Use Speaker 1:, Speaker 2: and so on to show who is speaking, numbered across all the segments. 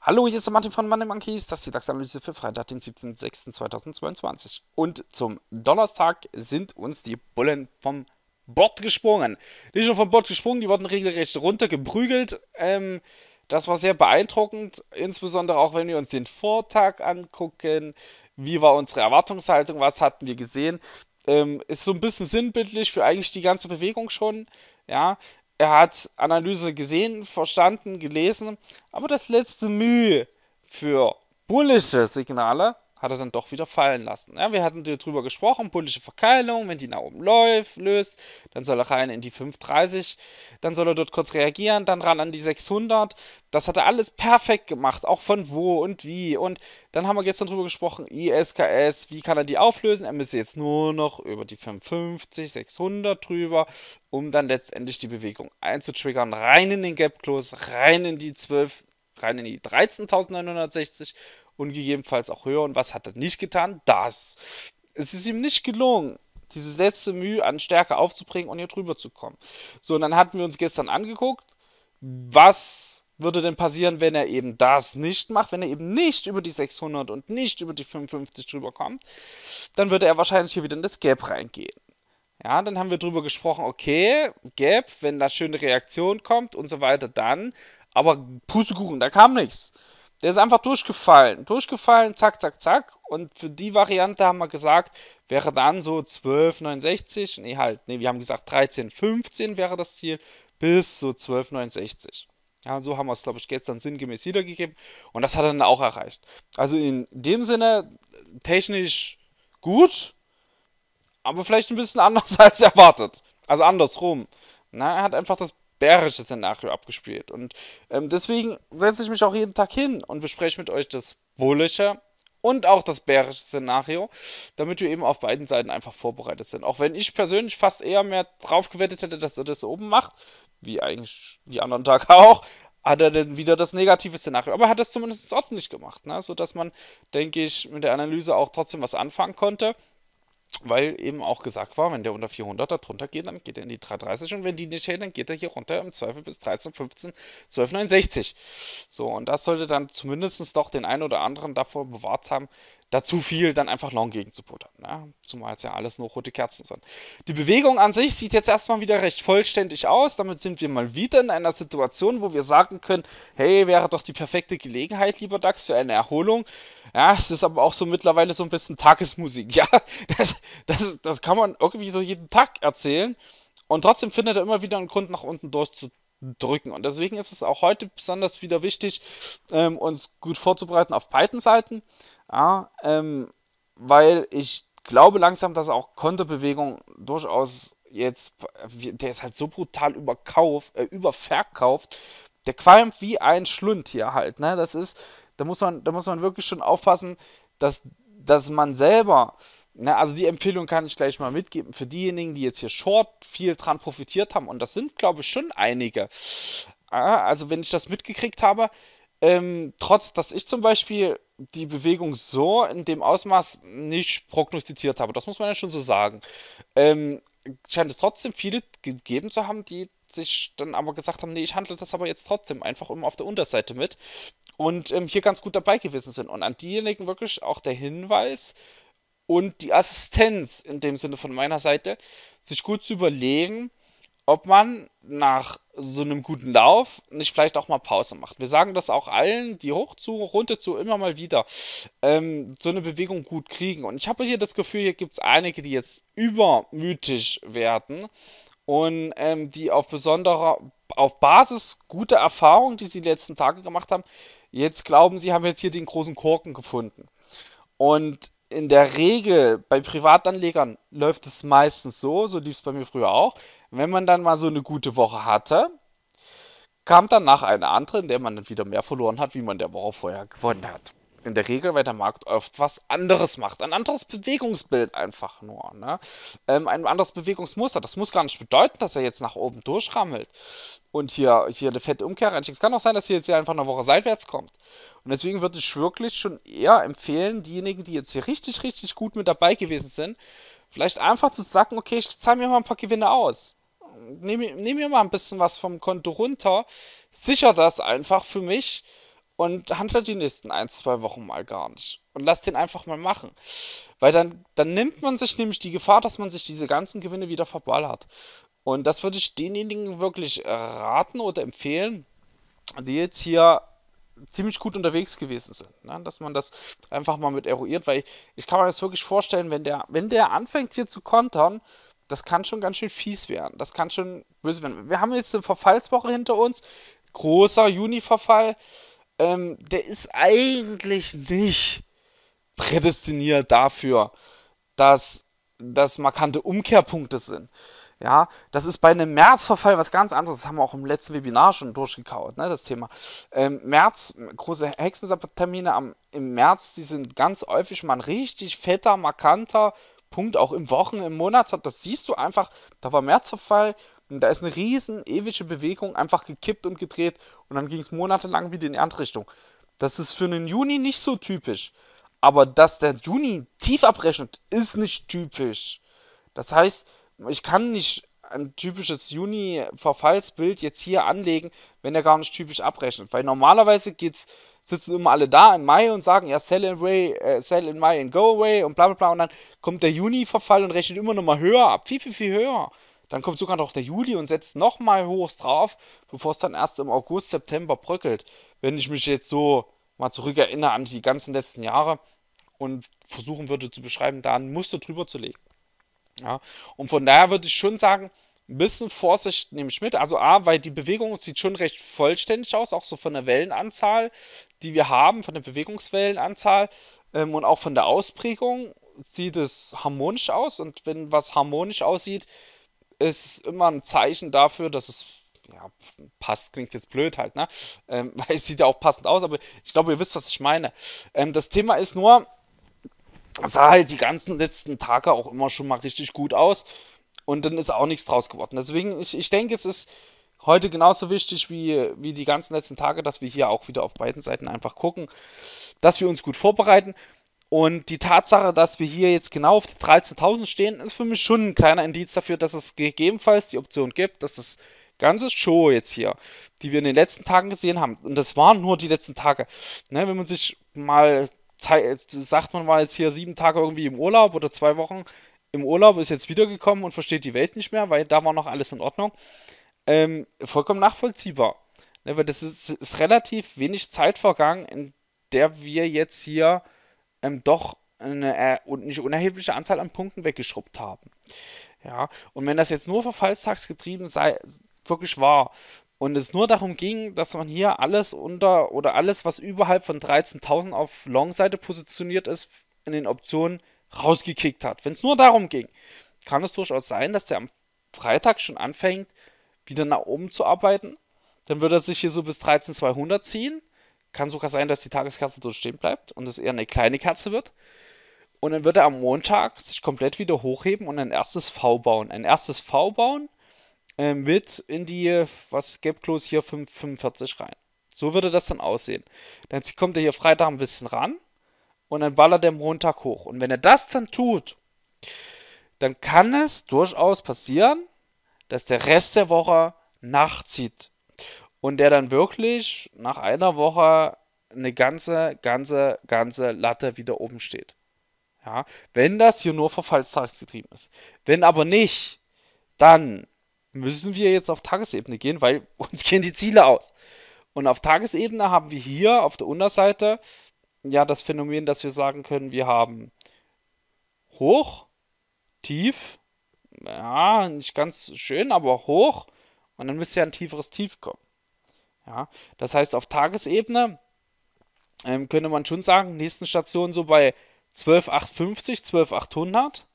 Speaker 1: Hallo, hier ist der Martin von Money Monkeys, das ist die DAX-Analyse für Freitag, den 17.06.2022. Und zum Donnerstag sind uns die Bullen vom Bord gesprungen. Nicht nur vom Bord gesprungen, die wurden regelrecht runtergeprügelt. Ähm, das war sehr beeindruckend, insbesondere auch wenn wir uns den Vortag angucken. Wie war unsere Erwartungshaltung? Was hatten wir gesehen? Ähm, ist so ein bisschen sinnbildlich für eigentlich die ganze Bewegung schon. Ja, er hat Analyse gesehen, verstanden, gelesen, aber das letzte Mühe für bullische Signale hat er dann doch wieder fallen lassen. Ja, wir hatten darüber gesprochen, politische Verkeilung, wenn die nach oben läuft, löst, dann soll er rein in die 530, dann soll er dort kurz reagieren, dann ran an die 600. Das hat er alles perfekt gemacht, auch von wo und wie. Und dann haben wir gestern darüber gesprochen, ISKS, wie kann er die auflösen? Er müsste jetzt nur noch über die 550, 600 drüber, um dann letztendlich die Bewegung einzutriggern, rein in den Gap-Close, rein in die 12, rein in die 13.960 und gegebenenfalls auch höher. Und was hat er nicht getan? Das. Es ist ihm nicht gelungen, dieses letzte Mühe an Stärke aufzubringen und hier drüber zu kommen. So, und dann hatten wir uns gestern angeguckt, was würde denn passieren, wenn er eben das nicht macht, wenn er eben nicht über die 600 und nicht über die 55 drüber kommt, dann würde er wahrscheinlich hier wieder in das Gap reingehen. Ja, dann haben wir drüber gesprochen, okay, Gap, wenn da schöne Reaktion kommt und so weiter, dann, aber Pustekuchen, da kam nichts. Der ist einfach durchgefallen. Durchgefallen, zack, zack, zack. Und für die Variante haben wir gesagt, wäre dann so 12,69. Nee, halt, nee, wir haben gesagt 13,15 wäre das Ziel. Bis so 12,69. Ja, so haben wir es, glaube ich, gestern sinngemäß wiedergegeben. Und das hat er dann auch erreicht. Also in dem Sinne, technisch gut, aber vielleicht ein bisschen anders als erwartet. Also andersrum. Na, er hat einfach das bärisches Szenario abgespielt. Und ähm, deswegen setze ich mich auch jeden Tag hin und bespreche mit euch das bullische und auch das bärische Szenario, damit wir eben auf beiden Seiten einfach vorbereitet sind. Auch wenn ich persönlich fast eher mehr drauf gewettet hätte, dass er das oben macht, wie eigentlich die anderen Tage auch, hat er dann wieder das negative Szenario. Aber er hat das zumindest ordentlich gemacht, ne? sodass man, denke ich, mit der Analyse auch trotzdem was anfangen konnte weil eben auch gesagt war, wenn der unter 400 da drunter geht, dann geht er in die 330 und wenn die nicht hält, dann geht er hier runter im Zweifel bis 13, 15, 12, 69. So, und das sollte dann zumindest doch den einen oder anderen davor bewahrt haben, da zu viel dann einfach Long gegen zu puttern. Ne? Zumal es ja alles nur rote Kerzen sind. Die Bewegung an sich sieht jetzt erstmal wieder recht vollständig aus. Damit sind wir mal wieder in einer Situation, wo wir sagen können, hey, wäre doch die perfekte Gelegenheit, lieber DAX, für eine Erholung. Ja, es ist aber auch so mittlerweile so ein bisschen Tagesmusik. Ja, das, das, das kann man irgendwie so jeden Tag erzählen. Und trotzdem findet er immer wieder einen Grund, nach unten durchzudrücken. Und deswegen ist es auch heute besonders wieder wichtig, ähm, uns gut vorzubereiten auf Python-Seiten. Ja, ähm, weil ich glaube langsam, dass auch Konterbewegung durchaus jetzt, der ist halt so brutal überkauf, äh, überverkauft, der qualmt wie ein Schlund hier halt. Ne? Das ist, da muss man, da muss man wirklich schon aufpassen, dass, dass man selber, ne, also die Empfehlung kann ich gleich mal mitgeben für diejenigen, die jetzt hier Short viel dran profitiert haben und das sind, glaube ich, schon einige. Ah, also wenn ich das mitgekriegt habe, ähm, trotz, dass ich zum Beispiel die Bewegung so in dem Ausmaß nicht prognostiziert habe, das muss man ja schon so sagen, ähm, scheint es trotzdem viele gegeben zu haben, die sich dann aber gesagt haben, nee, ich handle das aber jetzt trotzdem einfach immer auf der Unterseite mit und ähm, hier ganz gut dabei gewesen sind. Und an diejenigen wirklich auch der Hinweis und die Assistenz in dem Sinne von meiner Seite, sich gut zu überlegen, ob man nach so einem guten Lauf nicht vielleicht auch mal Pause macht. Wir sagen das auch allen, die hoch zu, runter zu, immer mal wieder ähm, so eine Bewegung gut kriegen. Und ich habe hier das Gefühl, hier gibt es einige, die jetzt übermütig werden und ähm, die auf besonderer, auf Basis guter Erfahrungen, die sie die letzten Tage gemacht haben, jetzt glauben, sie haben jetzt hier den großen Korken gefunden. Und in der Regel bei Privatanlegern läuft es meistens so, so lief es bei mir früher auch. Wenn man dann mal so eine gute Woche hatte, kam danach eine andere, in der man dann wieder mehr verloren hat, wie man der Woche vorher gewonnen hat in der Regel, weil der Markt oft was anderes macht. Ein anderes Bewegungsbild einfach nur. Ne? Ähm, ein anderes Bewegungsmuster. Das muss gar nicht bedeuten, dass er jetzt nach oben durchrammelt und hier, hier eine fette Umkehr reinschickt. Es kann auch sein, dass hier jetzt hier einfach eine Woche seitwärts kommt. Und deswegen würde ich wirklich schon eher empfehlen, diejenigen, die jetzt hier richtig, richtig gut mit dabei gewesen sind, vielleicht einfach zu sagen, okay, ich zahle mir mal ein paar Gewinne aus. Nehme nehm mir mal ein bisschen was vom Konto runter. Sicher das einfach für mich und handelt die nächsten ein, zwei Wochen mal gar nicht. Und lass den einfach mal machen. Weil dann, dann nimmt man sich nämlich die Gefahr, dass man sich diese ganzen Gewinne wieder verballert. Und das würde ich denjenigen wirklich äh, raten oder empfehlen, die jetzt hier ziemlich gut unterwegs gewesen sind. Ne? Dass man das einfach mal mit eruiert, weil ich, ich kann mir das wirklich vorstellen, wenn der, wenn der anfängt hier zu kontern, das kann schon ganz schön fies werden. Das kann schon böse werden. Wir haben jetzt eine Verfallswoche hinter uns. Großer Juni-Verfall ähm, der ist eigentlich nicht prädestiniert dafür, dass das markante Umkehrpunkte sind. Ja, das ist bei einem Märzverfall was ganz anderes. Das haben wir auch im letzten Webinar schon durchgekaut, ne, das Thema. Ähm, März, große Hexensabtermine im März, die sind ganz häufig mal ein richtig fetter, markanter Punkt, auch im Wochen-, im Monat. Das siehst du einfach, da war Märzverfall, und da ist eine riesen ewige Bewegung einfach gekippt und gedreht und dann ging es monatelang wieder in die andere Richtung. Das ist für einen Juni nicht so typisch. Aber dass der Juni tief abrechnet, ist nicht typisch. Das heißt, ich kann nicht ein typisches Juni-Verfallsbild jetzt hier anlegen, wenn er gar nicht typisch abrechnet. Weil normalerweise geht's, sitzen immer alle da im Mai und sagen, ja, sell in, May, äh, sell in May and go away und bla bla bla. Und dann kommt der Juni-Verfall und rechnet immer nochmal höher ab. Viel, viel, viel höher. Dann kommt sogar noch der Juli und setzt nochmal hoch drauf, bevor es dann erst im August, September bröckelt. Wenn ich mich jetzt so mal zurückerinnere an die ganzen letzten Jahre und versuchen würde zu beschreiben, da ein Muster drüber zu legen. Ja, und von daher würde ich schon sagen, ein bisschen Vorsicht nehme ich mit. Also A, weil die Bewegung sieht schon recht vollständig aus, auch so von der Wellenanzahl, die wir haben, von der Bewegungswellenanzahl ähm, und auch von der Ausprägung sieht es harmonisch aus. Und wenn was harmonisch aussieht, es ist immer ein Zeichen dafür, dass es ja, passt, klingt jetzt blöd halt, ne? Ähm, weil es sieht ja auch passend aus, aber ich glaube, ihr wisst, was ich meine. Ähm, das Thema ist nur, es sah halt die ganzen letzten Tage auch immer schon mal richtig gut aus und dann ist auch nichts draus geworden. Deswegen, ich, ich denke, es ist heute genauso wichtig wie, wie die ganzen letzten Tage, dass wir hier auch wieder auf beiden Seiten einfach gucken, dass wir uns gut vorbereiten. Und die Tatsache, dass wir hier jetzt genau auf 13.000 stehen, ist für mich schon ein kleiner Indiz dafür, dass es gegebenenfalls die Option gibt, dass das ganze Show jetzt hier, die wir in den letzten Tagen gesehen haben, und das waren nur die letzten Tage, ne, wenn man sich mal sagt, man war jetzt hier sieben Tage irgendwie im Urlaub oder zwei Wochen im Urlaub, ist jetzt wiedergekommen und versteht die Welt nicht mehr, weil da war noch alles in Ordnung. Ähm, vollkommen nachvollziehbar. Ne, weil das ist, ist relativ wenig Zeit vergangen, in der wir jetzt hier ähm, doch eine äh, und nicht unerhebliche Anzahl an Punkten weggeschrubbt haben. Ja, und wenn das jetzt nur verfallstagsgetrieben sei, wirklich war und es nur darum ging, dass man hier alles unter oder alles, was überhalb von 13.000 auf Long-Seite positioniert ist, in den Optionen rausgekickt hat. Wenn es nur darum ging, kann es durchaus sein, dass der am Freitag schon anfängt, wieder nach oben zu arbeiten. Dann würde er sich hier so bis 13.200 ziehen kann sogar sein, dass die Tageskerze dort stehen bleibt und es eher eine kleine Kerze wird. Und dann wird er am Montag sich komplett wieder hochheben und ein erstes V bauen. Ein erstes V bauen äh, mit in die, was Gelbklos hier 545 rein. So würde das dann aussehen. Dann kommt er hier Freitag ein bisschen ran und dann ballert er Montag hoch. Und wenn er das dann tut, dann kann es durchaus passieren, dass der Rest der Woche nachzieht und der dann wirklich nach einer Woche eine ganze, ganze, ganze Latte wieder oben steht. Ja, wenn das hier nur verfallstagsgetrieben ist. Wenn aber nicht, dann müssen wir jetzt auf Tagesebene gehen, weil uns gehen die Ziele aus. Und auf Tagesebene haben wir hier auf der Unterseite ja das Phänomen, dass wir sagen können, wir haben hoch, tief, ja, nicht ganz schön, aber hoch und dann müsste ja ein tieferes Tief kommen. Ja, das heißt, auf Tagesebene ähm, könnte man schon sagen, nächsten Station so bei 12,850, 12,800.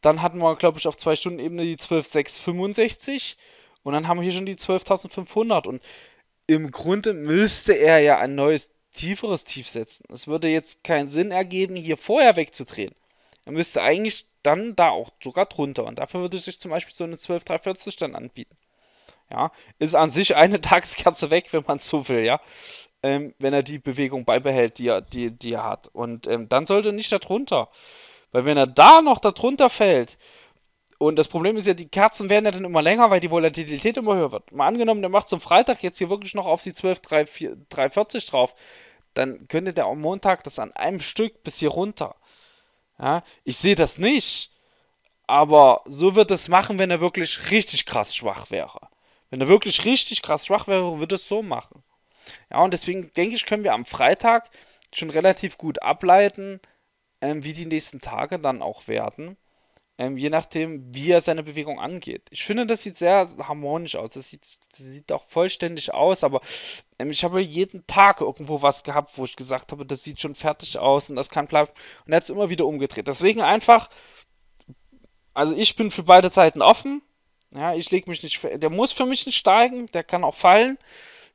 Speaker 1: Dann hatten wir, glaube ich, auf 2-Stunden-Ebene die 12,665. Und dann haben wir hier schon die 12.500. Und im Grunde müsste er ja ein neues, tieferes Tief setzen. Es würde jetzt keinen Sinn ergeben, hier vorher wegzudrehen. Er müsste eigentlich dann da auch sogar drunter. Und dafür würde sich zum Beispiel so eine 12,340 dann anbieten. Ja, ist an sich eine Tageskerze weg, wenn man es so will, ja. Ähm, wenn er die Bewegung beibehält, die er, die, die er hat. Und ähm, dann sollte er nicht darunter. Weil wenn er da noch darunter fällt, und das Problem ist ja, die Kerzen werden ja dann immer länger, weil die Volatilität immer höher wird. Mal angenommen, der macht zum Freitag jetzt hier wirklich noch auf die 12,340 drauf, dann könnte der am Montag das an einem Stück bis hier runter. Ja, ich sehe das nicht. Aber so wird es machen, wenn er wirklich richtig krass schwach wäre. Wenn er wirklich richtig krass schwach wäre, würde es so machen. Ja, und deswegen denke ich, können wir am Freitag schon relativ gut ableiten, ähm, wie die nächsten Tage dann auch werden. Ähm, je nachdem, wie er seine Bewegung angeht. Ich finde, das sieht sehr harmonisch aus. Das sieht, das sieht auch vollständig aus, aber ähm, ich habe jeden Tag irgendwo was gehabt, wo ich gesagt habe, das sieht schon fertig aus und das kann bleiben. Und er hat es immer wieder umgedreht. Deswegen einfach, also ich bin für beide Seiten offen. Ja, ich lege mich nicht. Der muss für mich nicht steigen, der kann auch fallen.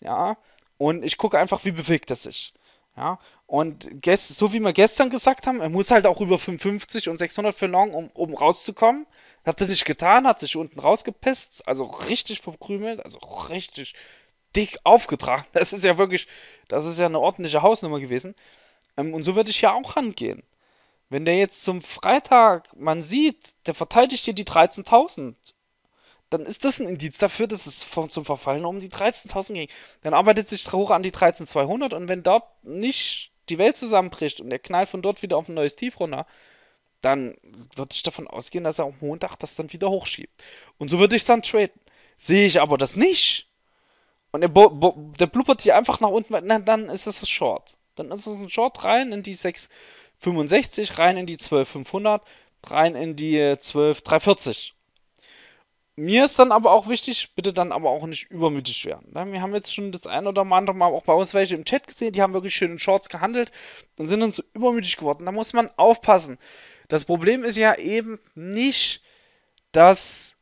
Speaker 1: Ja, und ich gucke einfach, wie bewegt er sich. Ja, und gest, so wie wir gestern gesagt haben, er muss halt auch über 55 und 600 für Long, um, um rauszukommen. Hat er nicht getan, hat sich unten rausgepisst, also richtig verkrümelt, also richtig dick aufgetragen. Das ist ja wirklich, das ist ja eine ordentliche Hausnummer gewesen. Ähm, und so würde ich ja auch rangehen. Wenn der jetzt zum Freitag, man sieht, der verteidigt dir die 13.000 dann ist das ein Indiz dafür, dass es vom, zum Verfallen um die 13.000 ging. Dann arbeitet sich Trauche an die 13.200 und wenn dort nicht die Welt zusammenbricht und er knallt von dort wieder auf ein neues Tief runter, dann würde ich davon ausgehen, dass er am Montag das dann wieder hochschiebt. Und so würde ich es dann traden. Sehe ich aber das nicht. Und der, der blubbert hier einfach nach unten, na, dann ist es ein Short. Dann ist es ein Short rein in die 665, rein in die 12500, rein in die 12340. Äh, mir ist dann aber auch wichtig, bitte dann aber auch nicht übermütig werden. Ne? Wir haben jetzt schon das ein oder andere Mal auch bei uns welche im Chat gesehen, die haben wirklich schön in Shorts gehandelt und sind dann so übermütig geworden. Da muss man aufpassen. Das Problem ist ja eben nicht, dass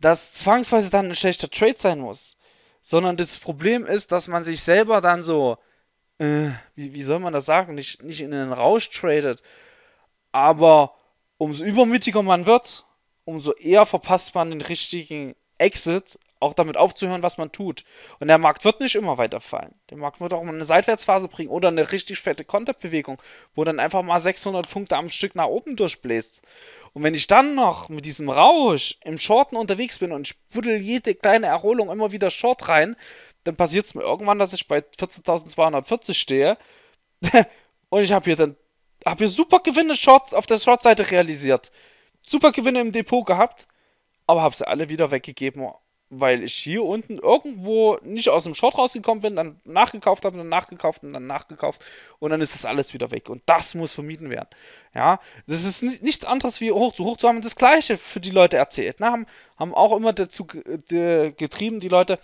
Speaker 1: das zwangsweise dann ein schlechter Trade sein muss, sondern das Problem ist, dass man sich selber dann so, äh, wie, wie soll man das sagen, nicht, nicht in den Rausch tradet, aber umso übermütiger man wird, umso eher verpasst man den richtigen Exit, auch damit aufzuhören, was man tut. Und der Markt wird nicht immer weiterfallen. Der Markt wird auch mal eine Seitwärtsphase bringen oder eine richtig fette Konterbewegung, wo dann einfach mal 600 Punkte am Stück nach oben durchbläst. Und wenn ich dann noch mit diesem Rausch im Shorten unterwegs bin und ich buddel jede kleine Erholung immer wieder Short rein, dann passiert es mir irgendwann, dass ich bei 14.240 stehe und ich habe hier dann habe hier super Gewinne Short auf der Short-Seite realisiert super Gewinne im Depot gehabt, aber habe sie alle wieder weggegeben, weil ich hier unten irgendwo nicht aus dem Short rausgekommen bin, dann nachgekauft habe, dann nachgekauft und dann nachgekauft und dann ist das alles wieder weg. Und das muss vermieden werden. Ja, das ist nichts anderes wie hoch zu hoch zu haben. Das Gleiche für die Leute erzählt. Ne? Haben, haben auch immer dazu getrieben, die Leute,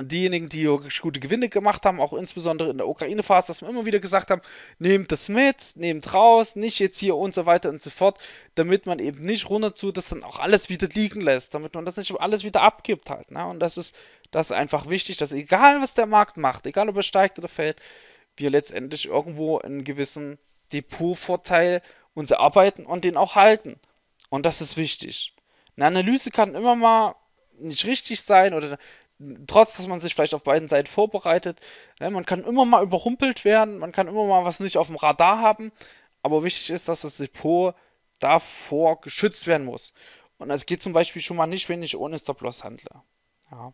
Speaker 1: diejenigen, die gute Gewinne gemacht haben, auch insbesondere in der Ukraine-Phase, dass wir immer wieder gesagt haben, nehmt das mit, nehmt raus, nicht jetzt hier und so weiter und so fort, damit man eben nicht runter zu, das dann auch alles wieder liegen lässt, damit man das nicht alles wieder abgibt halt. Ne? Und das ist, das ist einfach wichtig, dass egal was der Markt macht, egal ob er steigt oder fällt, wir letztendlich irgendwo einen gewissen Depotvorteil uns erarbeiten und den auch halten. Und das ist wichtig. Eine Analyse kann immer mal nicht richtig sein oder trotz dass man sich vielleicht auf beiden Seiten vorbereitet, ne, man kann immer mal überrumpelt werden, man kann immer mal was nicht auf dem Radar haben, aber wichtig ist, dass das Depot davor geschützt werden muss. Und es geht zum Beispiel schon mal nicht, wenn ich ohne Stop-Loss handle. Ja.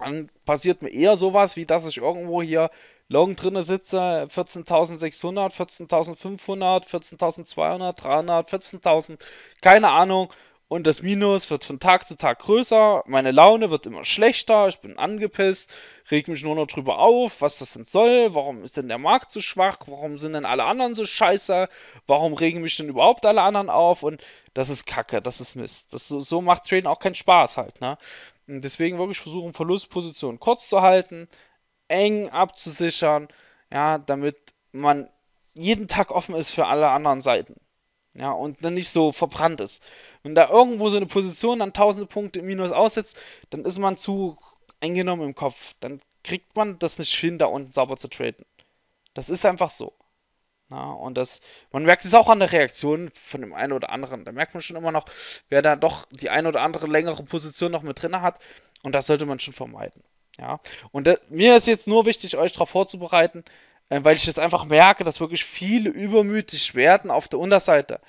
Speaker 1: Dann passiert mir eher sowas, wie dass ich irgendwo hier long drinne sitze, 14.600, 14.500, 14.200, 300, 14.000, keine Ahnung, und das Minus wird von Tag zu Tag größer, meine Laune wird immer schlechter, ich bin angepisst, reg mich nur noch drüber auf, was das denn soll, warum ist denn der Markt so schwach, warum sind denn alle anderen so scheiße, warum regen mich denn überhaupt alle anderen auf und das ist Kacke, das ist Mist. Das, so, macht Trading auch keinen Spaß halt, ne? deswegen wirklich versuchen, Verlustpositionen kurz zu halten, eng abzusichern, ja, damit man jeden Tag offen ist für alle anderen Seiten. Ja, und dann nicht so verbrannt ist. Wenn da irgendwo so eine Position dann tausende Punkte im Minus aussetzt, dann ist man zu eingenommen im Kopf. Dann kriegt man das nicht hin, da unten sauber zu traden. Das ist einfach so. Ja, und das, man merkt es auch an der Reaktion von dem einen oder anderen. Da merkt man schon immer noch, wer da doch die eine oder andere längere Position noch mit drin hat. Und das sollte man schon vermeiden. Ja, und da, mir ist jetzt nur wichtig, euch darauf vorzubereiten, äh, weil ich jetzt einfach merke, dass wirklich viele übermütig werden auf der Unterseite.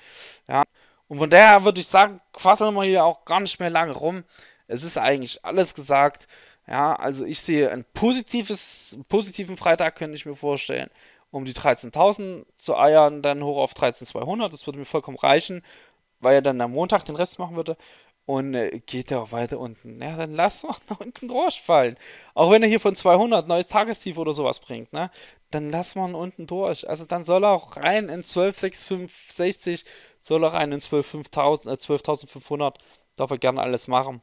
Speaker 1: Ja. Und von daher würde ich sagen, quasseln wir hier auch gar nicht mehr lange rum. Es ist eigentlich alles gesagt. Ja, also ich sehe ein positives, einen positiven Freitag, könnte ich mir vorstellen, um die 13.000 zu eiern, dann hoch auf 13.200. Das würde mir vollkommen reichen, weil er dann am Montag den Rest machen würde und äh, geht ja auch weiter unten. Ja, dann lass doch nach unten durchfallen. Auch wenn er hier von 200 neues Tagestief oder sowas bringt, ne? Dann lass mal unten durch. Also dann soll er auch rein in 12,660, soll er rein in 12.500, äh, Darf er gerne alles machen.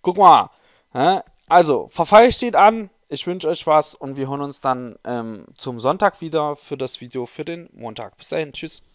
Speaker 1: Guck mal. Ne? Also, Verfall steht an. Ich wünsche euch was und wir hören uns dann ähm, zum Sonntag wieder für das Video für den Montag. Bis dahin, tschüss.